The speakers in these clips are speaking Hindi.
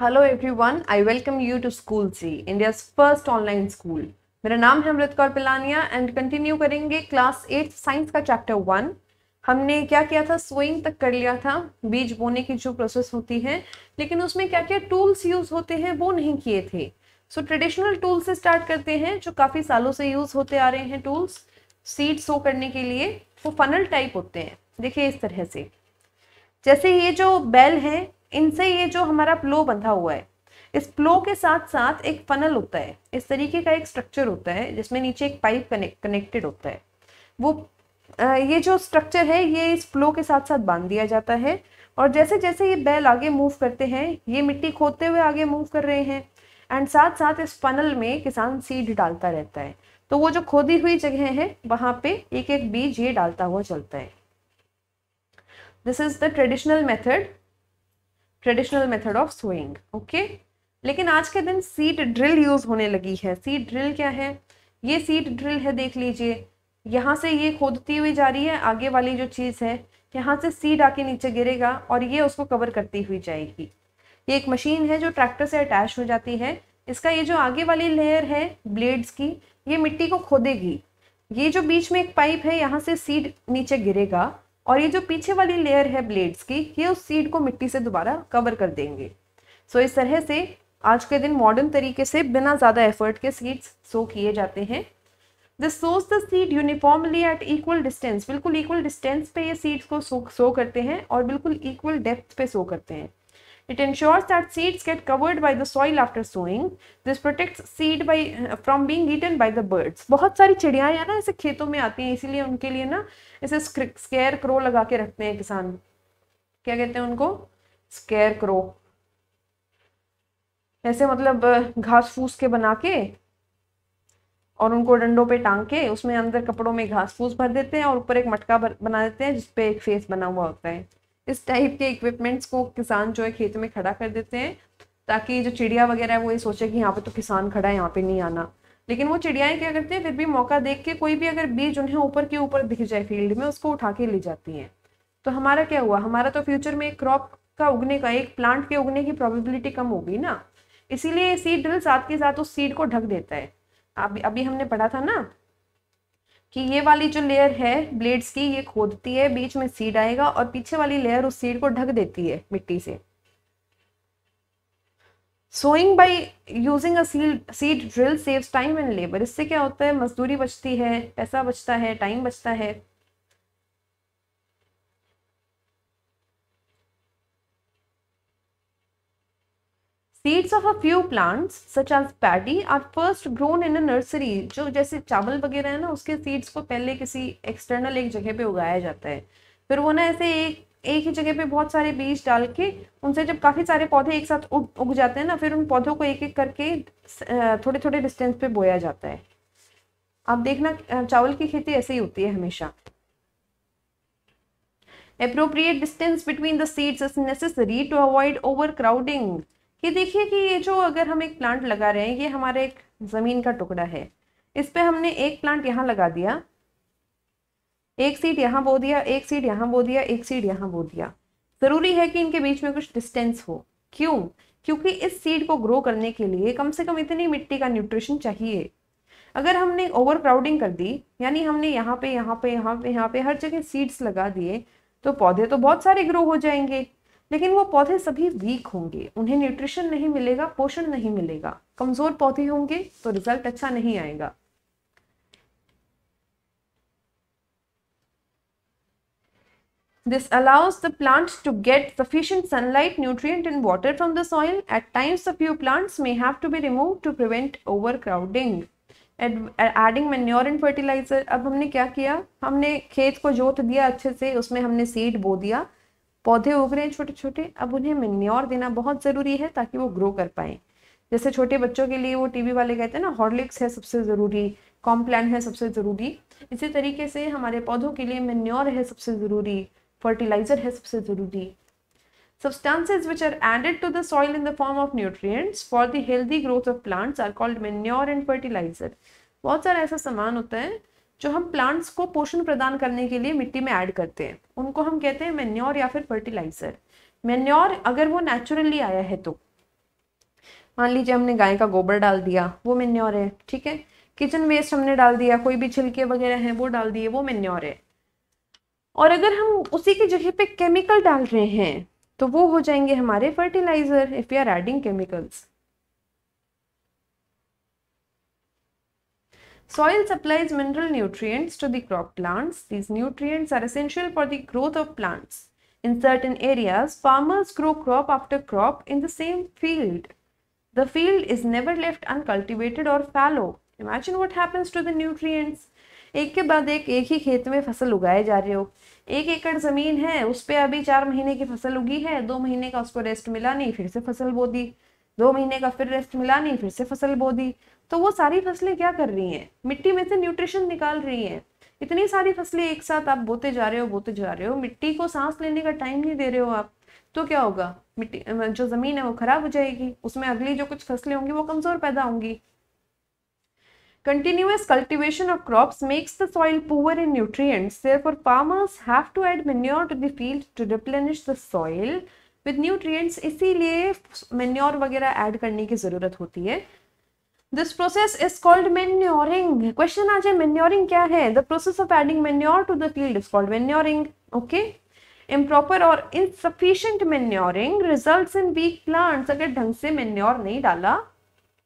Hello everyone I welcome you to school C India first online school मेरा नाम है अमृत कौर पिलानिया एंड कंटिन्यू करेंगे क्लास एट साइंस का चैप्टर वन हमने क्या किया था स्वइंग तक कर लिया था बीज बोने की जो प्रोसेस होती है लेकिन उसमें क्या क्या टूल्स यूज होते हैं वो नहीं किए थे सो ट्रेडिशनल टूल से स्टार्ट करते हैं जो काफ़ी सालों से यूज होते आ रहे हैं टूल्स सीड सो करने के लिए वो फनल टाइप होते हैं देखिए इस तरह से जैसे ये जो बेल है इनसे ये जो हमारा प्लो बंधा हुआ है इस प्लो के साथ साथ एक फनल होता है इस तरीके का एक स्ट्रक्चर होता है जिसमें नीचे एक पाइप कनेक्टेड होता है वो आ, ये जो स्ट्रक्चर है ये इस फ्लो के साथ साथ बांध दिया जाता है और जैसे जैसे ये बैल आगे मूव करते हैं ये मिट्टी खोदते हुए आगे मूव कर रहे हैं एंड साथ साथ इस फनल में किसान सीड डालता रहता है तो वो जो खोदी हुई जगह है वहां पे एक एक बीज ये डालता हुआ चलता है this is the traditional method traditional method of sowing okay लेकिन आज के दिन सीट ड्रिल यूज़ होने लगी है सीट ड्रिल क्या है ये सीट ड्रिल है देख लीजिए यहाँ से ये खोदती हुई जा रही है आगे वाली जो चीज़ है यहाँ से सीड आके नीचे गिरेगा और ये उसको कवर करती हुई जाएगी ये एक मशीन है जो ट्रैक्टर से अटैच हो जाती है इसका ये जो आगे वाली लेयर है ब्लेड्स की ये मिट्टी को खोदेगी ये जो बीच में एक पाइप है यहाँ से सीड नीचे गिरेगा और ये जो पीछे वाली लेयर है ब्लेड्स की ये उस सीड को मिट्टी से दोबारा कवर कर देंगे सो इस तरह से आज के दिन मॉडर्न तरीके से बिना ज़्यादा एफर्ट के सीड्स सो किए जाते हैं the sows the seed uniformly at equal distance बिल्कुल इक्वल डिस्टेंस पे ये सीड्स को सो सो करते हैं और बिल्कुल इक्वल डेप्थ पे सो करते हैं It ensures that seeds get covered by the soil after sowing. This protects seed by from being eaten by the birds. bahut sari chidiyan hai na aise kheton mein aati हैं isliye unke liye na ऐसे scare crow laga ke rakhte हैं kisan kya kehte हैं unko scare crow aise matlab घास phoos ke bana ke और उनको डंडों पे टांग के उसमें अंदर कपड़ों में घास फूस भर देते हैं और ऊपर एक मटका बना देते हैं जिसपे एक फेस बना हुआ होता है इस टाइप के इक्विपमेंट्स को किसान जो है खेत में खड़ा कर देते हैं ताकि जो चिड़िया वगैरह है वो ये सोचे कि यहाँ पे तो किसान खड़ा है यहाँ पे नहीं आना लेकिन वो चिड़ियाएं क्या करती हैं फिर भी मौका देख के कोई भी अगर बीज उन्हें ऊपर के ऊपर दिख जाए फील्ड में उसको उठा के ले जाती हैं तो हमारा क्या हुआ हमारा तो फ्यूचर में एक क्रॉप का उगने का एक प्लांट के उगने की प्रॉबिबिलिटी कम होगी ना इसीलिए सीड ड्रिल साथ के साथ उस सीड को ढक देता है अभी अभी हमने पढ़ा था ना कि ये वाली जो लेयर है ब्लेड्स की ये खोदती है बीच में सीड आएगा और पीछे वाली लेयर उस सीड को ढक देती है मिट्टी से sowing by using seed drill saves time and labour इससे क्या होता है मजदूरी बचती है पैसा बचता है टाइम बचता है seeds of a few plants such as paddy are first grown in a nursery जो जैसे चावल वगैरह है ना उसके सीड्स को पहले किसी एक्सटर्नल एक जगह पे उगाया जाता है फिर वो ना ऐसे एक एक ही जगह पे बहुत सारे बीज डाल के उनसे जब काफ़ी सारे पौधे एक साथ उग जाते हैं ना फिर उन पौधों को एक एक करके थोड़े थोड़े डिस्टेंस पे बोया जाता है आप देखना चावल की खेती ऐसे ही होती है हमेशा appropriate distance between the seeds is necessary to avoid overcrowding ये देखिए कि ये जो अगर हम एक प्लांट लगा रहे हैं ये हमारा एक ज़मीन का टुकड़ा है इस पर हमने एक प्लांट यहाँ लगा दिया एक सीड यहाँ बो दिया एक सीड यहाँ बो दिया एक सीड यहाँ बो दिया ज़रूरी है कि इनके बीच में कुछ डिस्टेंस हो क्यों क्योंकि इस सीड को ग्रो करने के लिए कम से कम इतनी मिट्टी का न्यूट्रिशन चाहिए अगर हमने ओवर क्राउडिंग कर दी यानी हमने यहाँ पे यहाँ पे यहाँ पे यहाँ पे हर जगह सीड्स लगा दिए तो पौधे तो बहुत सारे ग्रो हो जाएंगे लेकिन वो पौधे सभी वीक होंगे उन्हें न्यूट्रिशन नहीं मिलेगा पोषण नहीं मिलेगा कमजोर पौधे होंगे तो रिजल्ट अच्छा नहीं आएगा this allows the plant to get sufficient sunlight nutrient in water from the soil at times plants may have to be remove to prevent overcrowding adding manure and fertiliser अब हमने क्या किया हमने खेत को जोत दिया अच्छे से उसमें हमने सीड बो दिया पौधे उग रहे हैं छोटे छोटे अब उन्हें मेन्योर देना बहुत ज़रूरी है ताकि वो ग्रो कर पाएँ जैसे छोटे बच्चों के लिए वो टीवी वाले कहते हैं ना हॉर्लिक्स है सबसे ज़रूरी कॉम्प्लान है सबसे ज़रूरी इसी तरीके से हमारे पौधों के लिए मेन्योर है सबसे ज़रूरी फर्टिलाइज़र है सबसे ज़रूरी substances which are added to the soil in the form of nutrients for the healthy growth of plants are called manure and fertiliser बहुत सारा ऐसा सामान होता है जो हम प्लांट्स को पोषण प्रदान करने के लिए मिट्टी में ऐड करते हैं उनको हम कहते हैं मेन्योर या फिर फर्टिलाइजर मेन्योर अगर वो नेचुरली आया है तो मान लीजिए हमने गाय का गोबर डाल दिया वो मेन्योर है ठीक है किचन वेस्ट हमने डाल दिया कोई भी छिलके वगैरह हैं वो डाल दिए वो मेन्योर है और अगर हम उसी की जगह पे केमिकल डाल रहे हैं तो वो हो जाएंगे हमारे fertiliser if you are adding chemicals Soil supplies mineral nutrients to the crop plants. These nutrients are essential for the growth of plants. In certain areas, farmers grow crop after crop in the same field. The field is never left uncultivated or fallow. Imagine what happens to the nutrients. एक के बाद एक एक ही खेत में फसल उगाए जा रहे हो एक एकड़ ज़मीन है उस पर अभी चार महीने की फसल उगी है दो महीने का उसको रेस्ट मिला नहीं फिर से फसल बो दी दो महीने का फिर रेस्ट मिला नहीं फिर से फसल बो दी तो वो सारी फसलें क्या कर रही हैं मिट्टी में से न्यूट्रिशन निकाल रही हैं इतनी सारी फसलें एक साथ आप बोते जा रहे हो बोते जा रहे हो मिट्टी को सांस लेने का टाइम नहीं दे रहे हो आप तो क्या होगा मिट्टी जो ज़मीन है वो खराब हो जाएगी उसमें अगली जो कुछ फसलें होंगी वो कमज़ोर पैदा होंगी continuous cultivation of crop makes the soil poor in nutrients. Therefore, farmers soil with nutrients इसीलिए मेन्योर वगैरह ऐड करने की ज़रूरत होती है this process is called manuring question आ जाए मेन्योरिंग क्या है the process of adding manure to the field is called manuring okay improper और insufficient manuring result in weak plants अगर ढंग से मेन्योर नहीं डाला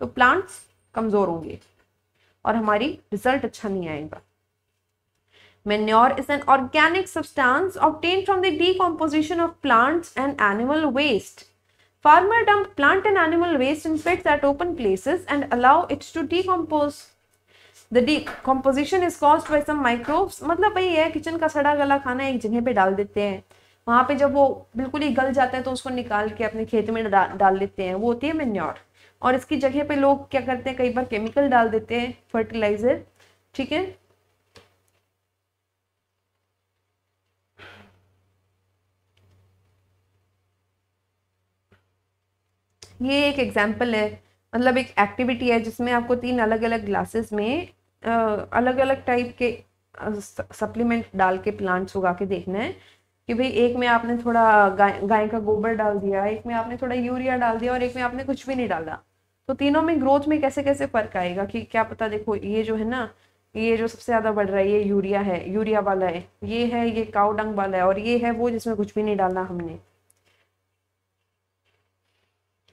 तो प्लांट्स कमजोर होंगे और हमारी रिजल्ट अच्छा नहीं आएगा Manure is an organic substance obtained from the decomposition of plants and animal waste Farmer dump plant and animal waste in pits at open places and allow it to decompose. The decomposition is caused by some microbes. मतलब भाई ये किचन का सड़ा गला खाना एक जगह पे डाल देते हैं वहाँ पे जब वो बिल्कुल ही गल जाता है तो उसको निकाल के अपने खेत में डा, डाल देते हैं वो होती है मेन्योर और इसकी जगह पे लोग क्या करते हैं कई बार केमिकल डाल देते हैं फर्टिलाइजर ठीक है ये एक एग्जाम्पल है मतलब एक एक्टिविटी है जिसमें आपको तीन अलग अलग ग्लासेस में आ, अलग अलग टाइप के सप्लीमेंट डाल के प्लांट्स उगा के देखना है कि भाई एक में आपने थोड़ा गाय गाय का गोबर डाल दिया एक में आपने थोड़ा यूरिया डाल दिया और एक में आपने कुछ भी नहीं डाला तो तीनों में ग्रोथ में कैसे कैसे फ़र्क आएगा कि क्या पता देखो ये जो है ना ये जो सबसे ज़्यादा बढ़ रहा है ये यूरिया है यूरिया वाला है ये है ये काउडंग वाला है और ये है वो जिसमें कुछ भी नहीं डाला हमने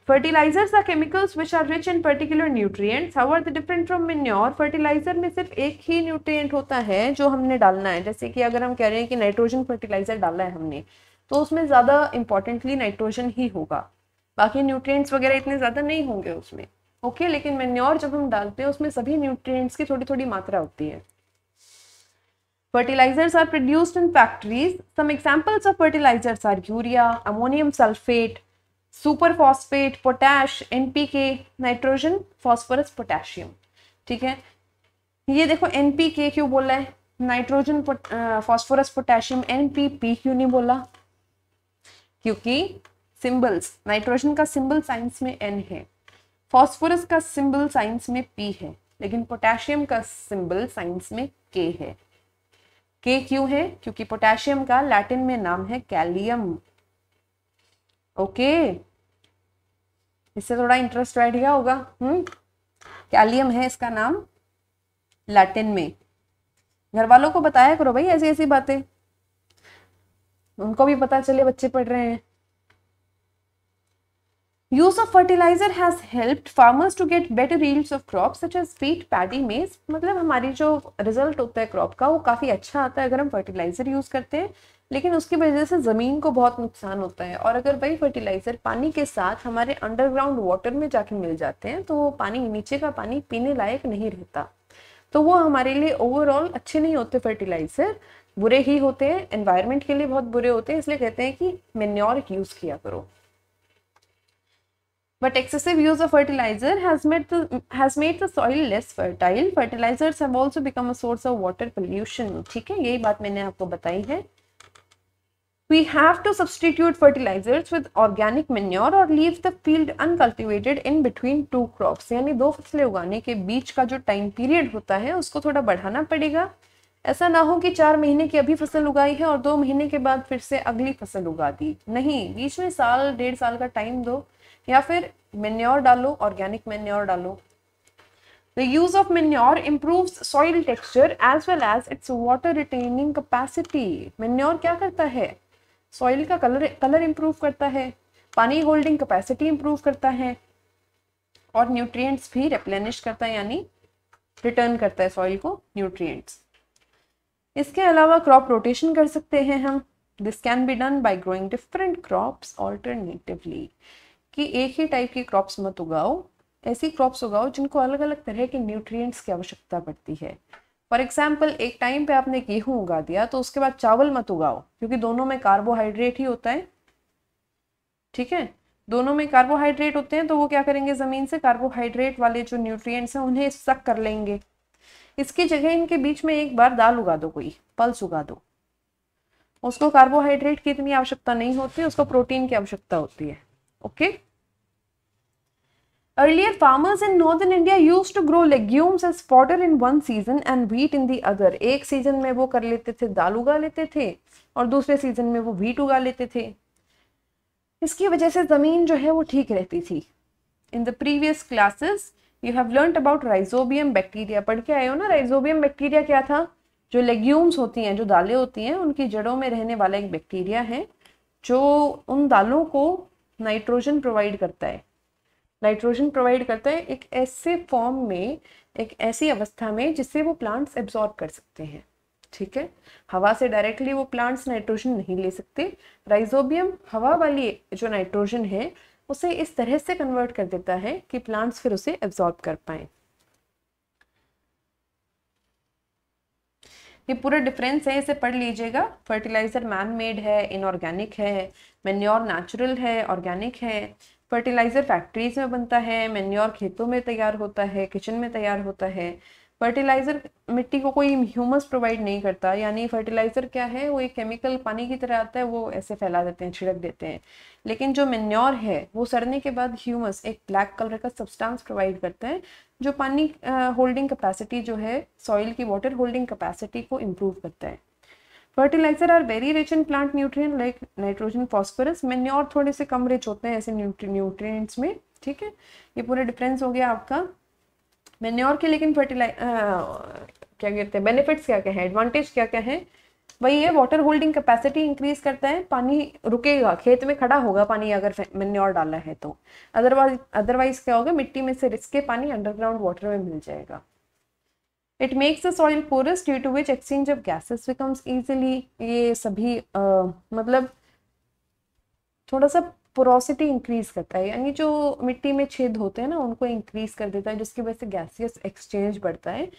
fertilisers are chemicals which are rich in particular nutrients how are the different from manure fertiliser में सिर्फ एक ही न्यूट्रिएंट होता है जो हमने डालना है जैसे कि अगर हम कह रहे हैं कि नाइट्रोजन फर्टिलाइजर डाला है हमने तो उसमें ज़्यादा इंपॉर्टेंटली नाइट्रोजन ही होगा बाकी न्यूट्रिय वगैरह इतने ज़्यादा नहीं होंगे उसमें ओके okay, लेकिन मेन्योर जब हम डालते हैं उसमें सभी न्यूट्रिएंट्स की थोड़ी थोड़ी मात्रा होती है Fertilizers are produced in factories. Some examples of fertilizers are urea, ammonium sulfate, super phosphate potash NPK nitrogen phosphorus potassium ठीक है ये देखो एनपीके क्यों बोला है नाइट्रोजन फॉस्फोरस पोटेशियम एनपीपी क्यों नहीं बोला क्योंकि सिंबल्स नाइट्रोजन का सिंबल साइंस में एन है फॉस्फोरस का सिंबल साइंस में पी है लेकिन पोटेशियम का सिंबल साइंस में के है के क्यों है क्योंकि पोटेशियम का लैटिन में नाम है कैलियम ओके इससे थोड़ा इंटरेस्ट बैठ गया होगा हम्म कैलियम है इसका नाम लैटिन में घर वालों को बताया करो भाई ऐसी ऐसी बातें उनको भी पता चले बच्चे पढ़ रहे हैं Use of fertilizer has helped farmers to get better yields of crops such as wheat, paddy, maize. मतलब हमारी जो रिजल्ट होता है क्रॉप का वो काफ़ी अच्छा आता है अगर हम फर्टिलाइज़र यूज़ करते हैं लेकिन उसकी वजह से ज़मीन को बहुत नुकसान होता है और अगर वही फर्टिलाइज़र पानी के साथ हमारे अंडरग्राउंड वाटर में जाके मिल जाते हैं तो वो पानी नीचे का पानी पीने लायक नहीं रहता तो वो हमारे लिए ओवरऑल अच्छे नहीं होते फर्टिलाइज़र बुरे ही होते हैं एनवायरनमेंट के लिए बहुत बुरे होते हैं इसलिए कहते हैं कि मेन्योर यूज़ किया करो But excessive use of fertilizer has made the has made the soil less fertile. Fertilizers have also become a source of water pollution. ठीक है यही बात मैंने आपको बताई है We have to substitute fertilizers with organic manure or leave the field uncultivated in between two crops. yani do fasle ugane ke beech ka jo time period hota hai usko thoda badhana padega ऐसा ना हो कि चार महीने की अभी फसल उगाई है और दो महीने के बाद फिर से अगली फसल उगा दी नहीं बीच में साल डेढ़ साल का टाइम दो या फिर मेन्योर डालो ऑर्गेनिक मेन्योर डालो the use of manure improve soil texture as well as its water retaining capacity manure क्या करता है सॉइल का कलर कलर इम्प्रूव करता है पानी होल्डिंग कैपेसिटी इम्प्रूव करता है और न्यूट्रिएंट्स भी रिप्लेनिश करता है यानी रिटर्न करता है सॉइल को न्यूट्रिएंट्स इसके अलावा क्रॉप रोटेशन कर सकते हैं हम this can be done by growing different crops alternatively कि एक ही टाइप की क्रॉप्स मत उगाओ ऐसी क्रॉप्स उगाओ जिनको अलग अलग तरह के न्यूट्रिएंट्स की आवश्यकता पड़ती है फॉर एग्जाम्पल एक टाइम पे आपने गेहूँ उगा दिया तो उसके बाद चावल मत उगाओ क्योंकि दोनों में कार्बोहाइड्रेट ही होता है ठीक है दोनों में कार्बोहाइड्रेट होते हैं तो वो क्या करेंगे ज़मीन से कार्बोहाइड्रेट वाले जो न्यूट्रिएंट्स हैं उन्हें सक कर लेंगे इसकी जगह इनके बीच में एक बार दाल उगा दो कोई पल्स उगा दो उसको कार्बोहाइड्रेट की इतनी आवश्यकता नहीं होती उसको प्रोटीन की आवश्यकता होती है okay earlier farmers in northern India used to grow legumes as fodder in one season and and in the other एक सीजन में वो कर लेते थे दाल उगा लेते थे और दूसरे सीजन में वो व्हीट उगा लेते थे इसकी वजह से ज़मीन जो है वो ठीक रहती थी in the previous classes you have learn about rhizobium bacteria पढ़ के आए हो ना राइजोबियम बैक्टीरिया क्या था जो लेग्यूम्स होती हैं जो दालें होती हैं उनकी जड़ों में रहने वाला एक बैक्टीरिया है जो उन दालों को नाइट्रोजन प्रोवाइड करता है नाइट्रोजन प्रोवाइड करता है एक ऐसे फॉर्म में एक ऐसी अवस्था में जिससे वो प्लांट्स एब्जॉर्ब कर सकते हैं ठीक है हवा से डायरेक्टली वो प्लांट्स नाइट्रोजन नहीं ले सकते राइजोबियम हवा वाली जो नाइट्रोजन है उसे इस तरह से कन्वर्ट कर देता है कि प्लांट्स फिर उसे एब्जॉर्ब कर पाए ये पूरा डिफरेंस है इसे पढ़ लीजिएगा फर्टिलाइज़र मैन मेड है इनऑर्गेनिक है मेन्योर नेचुरल है ऑर्गेनिक है फर्टिलाइज़र फैक्ट्रीज में बनता है मेन्योर खेतों में तैयार होता है किचन में तैयार होता है फर्टिलाइज़र मिट्टी को कोई ह्यूमस प्रोवाइड नहीं करता यानी फर्टिलाइज़र क्या है वो एक केमिकल पानी की तरह आता है वो ऐसे फैला देते हैं छिड़क देते हैं लेकिन जो मेन्योर है वो सड़ने के बाद ह्यूमस एक ब्लैक कलर का सब्सटेंस प्रोवाइड करता है जो पानी होल्डिंग कैपेसिटी जो है सॉइल की वाटर होल्डिंग कैपेसिटी को इम्प्रूव करता है fertiliser are very rich in plant nutrient like nitrogen phosphorus manure थोड़े से कम रिच होते हैं ऐसे न्यूट्रिएंट्स में ठीक है ये पूरा डिफरेंस हो गया आपका मेन्योर के लेकिन फर्टिलाइज क्या कहते हैं बेनिफिट्स क्या क्या है एडवांटेज क्या क्या है वही ये वाटर होल्डिंग कैपेसिटी इंक्रीज करता है पानी रुकेगा खेत में खड़ा होगा पानी अगर मेन्योर डाला है तो अदरवाइज अदरवाइज क्या होगा मिट्टी में से रिसके पानी अंडरग्राउंड वाटर में मिल जाएगा it makes the soil porous due to which exchange of gases becomes easily ये सभी uh, मतलब थोड़ा सा पोरोसिटी इंक्रीज करता है यानी जो मिट्टी में छेद होते हैं ना उनको इंक्रीज कर देता है जिसकी वजह से गैसियस एक्सचेंज बढ़ता है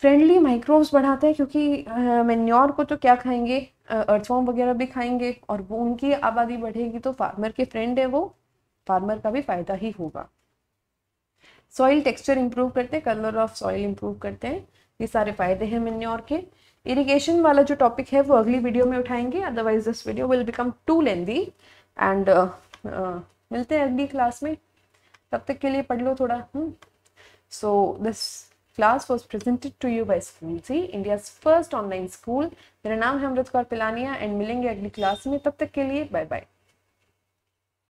फ्रेंडली माइक्रोव्स बढ़ाते हैं क्योंकि मेन्योर को तो क्या खाएंगे अर्थफॉर्म वगैरह भी खाएंगे और वो उनकी आबादी बढ़ेगी तो फार्मर के फ्रेंड है वो फार्मर का भी फायदा ही होगा सॉइल टेक्सचर इंप्रूव करते हैं कलर ऑफ सॉइल इंप्रूव करते हैं ये सारे फायदे हैं मेन्योर के इरिगेशन वाला जो टॉपिक है वो अगली वीडियो में उठाएंगे otherwise this video will become too lengthy and uh, uh, मिलते हैं अगली क्लास में तब तक के लिए पढ़ लो थोड़ा so this class was presented to you by school C India first online school मेरा नाम है अमृत कौर पिलानिया एंड मिलेंगे अगली क्लास में तब तक के लिए बाय बाय